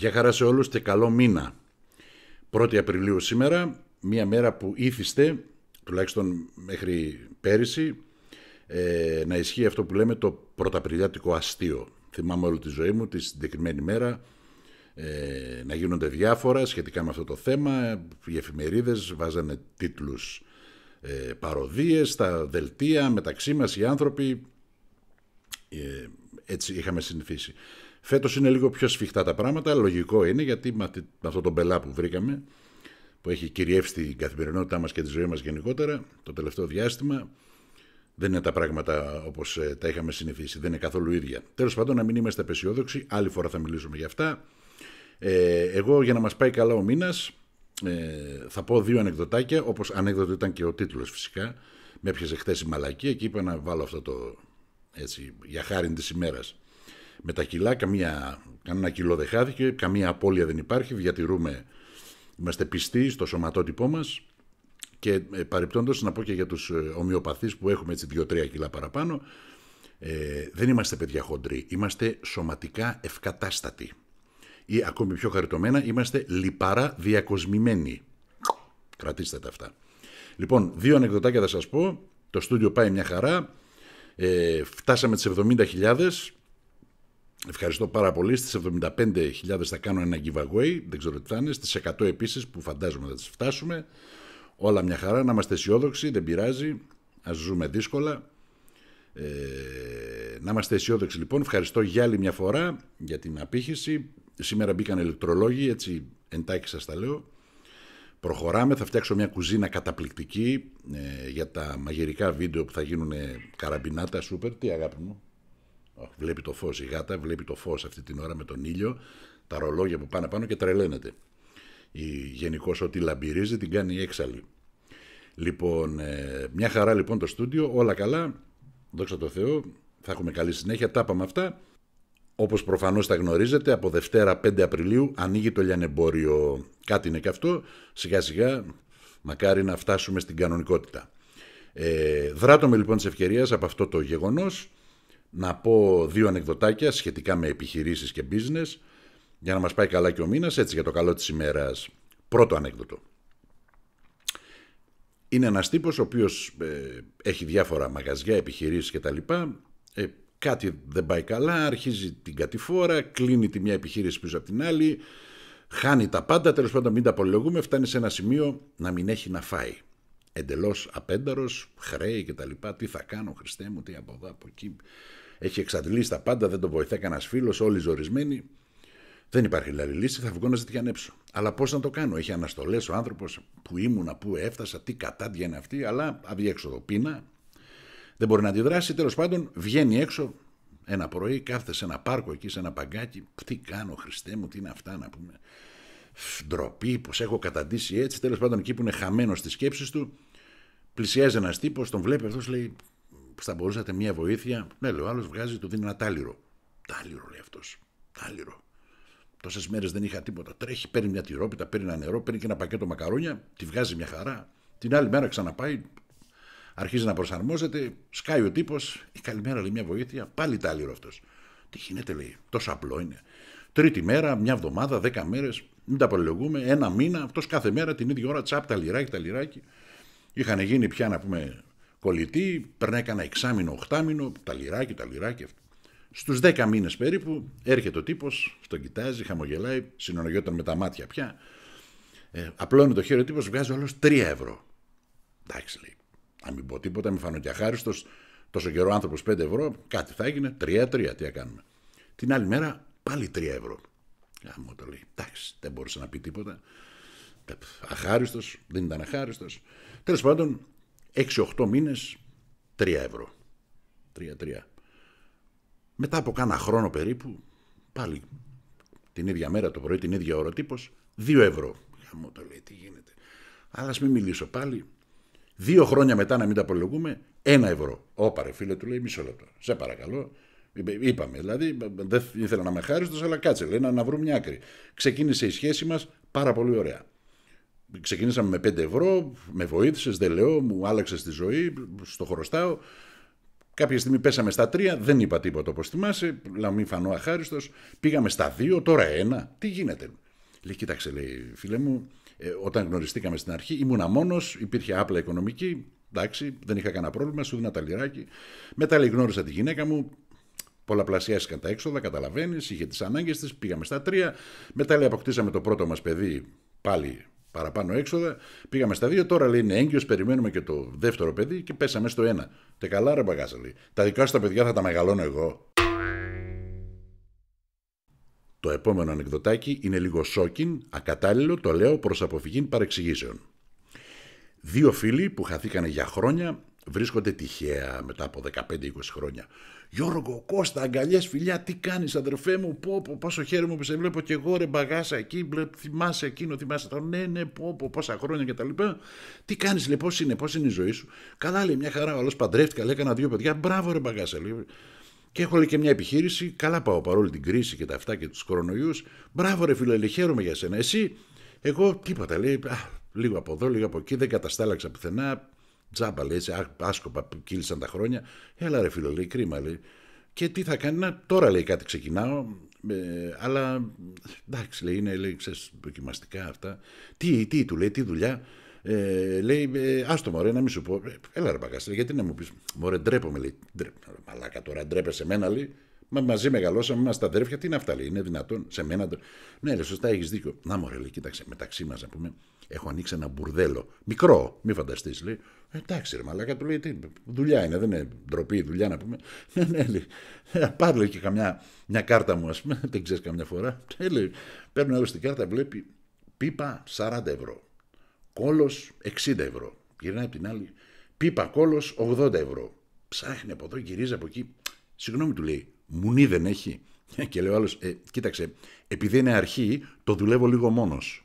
Γεια χαρά σε όλους και καλό μήνα. 1η Απριλίου σήμερα, μία μέρα που ήθιστε, τουλάχιστον μέχρι πέρυσι, ε, να ισχύει αυτό που λέμε το πρωταπριλιάτικο αστείο. Θυμάμαι όλη τη ζωή μου, τη συγκεκριμένη μέρα, ε, να γίνονται διάφορα σχετικά με αυτό το θέμα. Οι εφημερίδες βάζανε τίτλους ε, παροδίες, τα δελτία, μεταξύ μας οι άνθρωποι, ε, έτσι είχαμε συνηθίσει. Φέτος είναι λίγο πιο σφιχτά τα πράγματα. Λογικό είναι γιατί με αυτόν τον πελά που βρήκαμε, που έχει κυριεύσει την καθημερινότητά μας και τη ζωή μας γενικότερα το τελευταίο διάστημα, δεν είναι τα πράγματα όπως ε, τα είχαμε συνηθίσει. Δεν είναι καθόλου ίδια. Τέλος πάντων, να μην είμαστε απεσιόδοξοι. Άλλη φορά θα μιλήσουμε για αυτά. Ε, εγώ για να μας πάει καλά ο μήνας, ε, θα πω δύο ανεκδοτάκια όπως ανέκδοτο ήταν και ο τίτλος φυσικά με έπιασε χθες η μαλακία και είπα να βάλω αυτό το έτσι, για χάρη της ημέρας. Με τα κιλά, καμία, κανένα κιλό δεν χάθηκε, καμία απώλεια δεν υπάρχει, διατηρούμε, είμαστε πιστοί στο σωματότυπό μας, και ε, να πω και για τους ε, ομοιοπαθείς που έχουμε έτσι 2-3 κιλά παραπάνω, ε, δεν είμαστε παιδιά χοντροί, είμαστε σωματικά ευκατάστατοι ή ακόμη πιο χαριτωμένα είμαστε λιπαρά διακοσμημένοι. Κρατήστε τα αυτά. Λοιπόν, δύο ανεκδοτάκια θα σας πω. Το στούντιο πάει μια χαρά. Ε, φτάσαμε τις 70.000. Ευχαριστώ πάρα πολύ. Στις 75.000 θα κάνω ένα giveaway. Δεν ξέρω τι θα είναι. Στις 100 επίσης που φαντάζομαι θα τις φτάσουμε. Όλα μια χαρά. Να είμαστε αισιόδοξοι. Δεν πειράζει. Ας ζούμε δύσκολα. Ε, να είμαστε αισιόδοξοι λοιπόν. Ευχαριστώ για άλλη μια φορά για την απήχηση. Σήμερα μπήκαν ηλεκτρολόγοι. Έτσι εντάξει σας τα λέω. Προχωράμε, θα φτιάξω μια κουζίνα καταπληκτική ε, για τα μαγειρικά βίντεο που θα γίνουν καραμπινάτα, σούπερ. Τι αγάπη μου. Βλέπει το φως η γάτα, βλέπει το φως αυτή την ώρα με τον ήλιο, τα ρολόγια που πάνε πάνω και τρελαίνεται. Η γενικώ ό,τι λαμπυρίζει την κάνει έξαλλη. Λοιπόν, ε, μια χαρά λοιπόν το στούντιο, όλα καλά, δόξα τω Θεώ, θα έχουμε καλή συνέχεια, τα πάμε αυτά. Όπως προφανώς τα γνωρίζετε, από Δευτέρα 5 Απριλίου ανοίγει το λιανεμπόριο. Κάτι είναι και αυτό, σιγά σιγά μακάρι να φτάσουμε στην κανονικότητα. Ε, με λοιπόν της ευκαιρίας από αυτό το γεγονός να πω δύο ανεκδοτάκια σχετικά με επιχειρήσεις και business για να μας πάει καλά και ο μήνας. έτσι για το καλό της ημέρας Πρώτο ανέκδοτο. Είναι ένας τύπος ο οποίος ε, έχει διάφορα μαγαζιά, επιχειρήσεις κτλ. Ε, κάτι δεν πάει καλά, αρχίζει την κατηφόρα, κλείνει τη μια επιχείρηση πίσω από την άλλη, χάνει τα πάντα, τέλος πάντων μην τα απολογούμε, φτάνει σε ένα σημείο να μην έχει να φάει. Εντελώς απένταρος, χρέη και τα λοιπά, τι θα κάνω Χριστέ μου, τι από εδώ, από εκεί. Έχει εξαντλήσει τα πάντα, δεν τον βοηθάει κανένας φίλος, όλοι ζορισμένοι. Δεν υπάρχει δηλαδή λύση, θα βγω να ζητιανέψω. Αλλά πώς να το κάνω, έχει αναστολές ο άνθρωπος που ήμουν, που έφτασα, τι κατάντια είναι αυτή, αλλά αδιέξοδο πείνα, δεν μπορεί να αντιδράσει. Τέλος πάντων, βγαίνει έξω ένα πρωί, κάθεται σε ένα πάρκο εκεί, σε ένα παγκάκι. Τι κάνω, Χριστέ μου, τι είναι αυτά να πούμε. Ντροπή, πως έχω καταντήσει έτσι. Τέλος πάντων, εκεί που είναι χαμένος στις σκέψεις του, πλησιάζει ένας τύπος, τον βλέπει αυτός, λέει, θα μπορούσατε μια βοήθεια. Ναι, λέει, ο άλλος βγάζει, του δίνει ένα τάλιρο. Τάλιρο, λέει αυτός. Τάλιρο. Τόσες μέρες δεν είχα τίποτα. Τρέχει, παίρνει μια τυρόπιτα, παίρνει ένα νερό, παίρνει και ένα πακέτο μακαρόνια, τη βγάζει μια χαρά. Την άλλη μέρα ξαναπάει, αρχίζει να προσαρμόζεται, σκάει ο τύπος, η καλημέρα λέει μια βοήθεια, πάλι τάλιρο αυτός. Τι γίνεται, λέει, τόσο απλό είναι. Τρίτη μέρα, μια εβδομάδα, δέκα μέρες, μην τα προλογούμε, ένα μήνα, αυτός κάθε μέρα την ίδια ώρα τσαπ τα λιράκι, τα λιράκι. Είχαν γίνει πια να πούμε κολλητοί, περνάει κανένα εξάμηνο, οχτάμηνο, τα λιράκι, τα λιράκι. Στους δέκα μήνες περίπου έρχεται ο τύπος, τον κοιτάζει, χαμογελάει, συνολογιόταν με τα μάτια πια. Ε, απλώνει το χέρι ο τύπος, βγάζει όλος 3 ευρώ. Εντάξει, λέει, αν μην πω τίποτα, μην φανώ και αχάριστος, τόσο καιρό άνθρωπο 5 ευρώ, κάτι θα έγινε, 3-3, τι κάνουμε. Την άλλη μέρα πάλι 3 ευρώ. μου το λέει, εντάξει, δεν μπορούσε να πει τίποτα. Ε, αχάριστος, δεν ήταν αχάριστος. Τέλος πάντων, 6-8 μήνε, 3 ευρώ. 3-3. Μετά από κάνα χρόνο περίπου, πάλι την ίδια μέρα το πρωί, την ίδια ώρα τύπος, 2 ευρώ. Μου το λέει, τι γίνεται. Αλλά ας μην μιλήσω πάλι, Δύο χρόνια μετά, να μην τα απολογούμε, ένα ευρώ. Όπα φίλε, του λέει μισό λεπτό. Σε παρακαλώ. Είπαμε, δηλαδή, δεν ήθελα να με χάριστος, αλλά κάτσε, λέει, να, να βρούμε μια άκρη. Ξεκίνησε η σχέση μας πάρα πολύ ωραία. Ξεκίνησαμε με πέντε ευρώ, με βοήθησες, δεν λέω, μου άλλαξες τη ζωή, στο χρωστάω. Κάποια στιγμή πέσαμε στα τρία, δεν είπα τίποτα όπως θυμάσαι, να μην φανώ αχάριστος. Πήγαμε στα 2, τώρα 1. Τι γίνεται. Λέει, κοίταξε, λέει, φίλε μου, ε, όταν γνωριστήκαμε στην αρχή, ήμουνα μόνος, υπήρχε άπλα οικονομική. Εντάξει, δεν είχα κανένα πρόβλημα, σου δίνα τα λιράκι. Μετά λέει, γνώρισα τη γυναίκα μου, πολλαπλασιάστηκαν τα έξοδα, καταλαβαίνεις, είχε τις ανάγκες της, πήγαμε στα τρία. Μετά λέει, αποκτήσαμε το πρώτο μας παιδί, πάλι παραπάνω έξοδα. Πήγαμε στα δύο, τώρα λέει είναι έγκυος, περιμένουμε και το δεύτερο παιδί και πέσαμε στο ένα. Τε καλά, ρε Τα δικά σου τα παιδιά θα τα μεγαλώνω εγώ. Το επόμενο ανεκδοτάκι είναι λίγο σόκιν, ακατάλληλο, το λέω προς αποφυγήν παρεξηγήσεων. Δύο φίλοι που χαθήκανε για χρόνια βρίσκονται τυχαία μετά από 15-20 χρόνια. Γιώργο, Κώστα, αγκαλιές, φιλιά, τι κάνεις, αδερφέ μου, πω, πω, πόσο χαίρομαι που σε βλέπω και εγώ ρε μπαγάσα εκεί, μπλε, θυμάσαι εκείνο, θυμάσαι τον, ναι, ναι, πω, πω, πόσα χρόνια και τα λοιπά. Τι κάνεις λέει, πώς είναι, πώς είναι η ζωή σου. Καλά λέει, μια χαρά, όλο παντρεύτηκα, λέει, έκανα δύο παιδιά, μπράβο ρε μπαγάσα, λέει. Και έχω λέει και μια επιχείρηση. Καλά πάω παρόλη την κρίση και τα αυτά και τους κορονοϊούς. Μπράβο, ρε φίλε, χαίρομαι για σένα. Εσύ, εγώ τίποτα λέει. λίγο από εδώ, λίγο από εκεί. Δεν καταστάλαξα πουθενά. Τζάμπα λέει, άσκοπα κύλησαν τα χρόνια. Έλα, ρε φίλε, λέει, κρίμα λέει. Και τι θα κάνει, τώρα λέει κάτι ξεκινάω. Ε, αλλά εντάξει, λέει, είναι ξέρεις, δοκιμαστικά αυτά. τι του λέει, τι δουλειά. Ε, λέει, ε, άστο μωρέ, να μην σου πω. Ε, έλα ρε γιατί να μου πεις. Μωρέ, ντρέπομαι, λέει. μαλάκα τώρα, ντρέπεσαι εμένα, λέει. Μα μαζί μεγαλώσαμε, είμαστε αδέρφια. Τι είναι αυτά, λέει. Είναι δυνατόν σε μένα. Ναι, λέει, σωστά, έχεις δίκιο. Να, μωρέ, λέει, κοίταξε, μεταξύ μας, να πούμε, έχω ανοίξει ένα μπουρδέλο. Μικρό, μη φανταστείς, λέει. Ε, εντάξει, ρε, μαλάκα του λέει, τι, δουλειά είναι, δεν είναι ντροπή, η δουλειά να πούμε. Ναι, ναι, λέει. Ε, πάρ, λέει, και καμιά μια κάρτα μου, ας πούμε, δεν ξέρεις καμιά φορά. Ε, λέει, παίρνω άλλο στην κάρτα, βλέπει πίπα 40 ευρώ κόλος 60 ευρώ. Γυρνάει από την άλλη, πίπα κόλος 80 ευρώ. Ψάχνει από εδώ, γυρίζει από εκεί. Συγγνώμη του λέει, μουνί δεν έχει. Και λέει ο άλλος, ε, κοίταξε, επειδή είναι αρχή, το δουλεύω λίγο μόνος.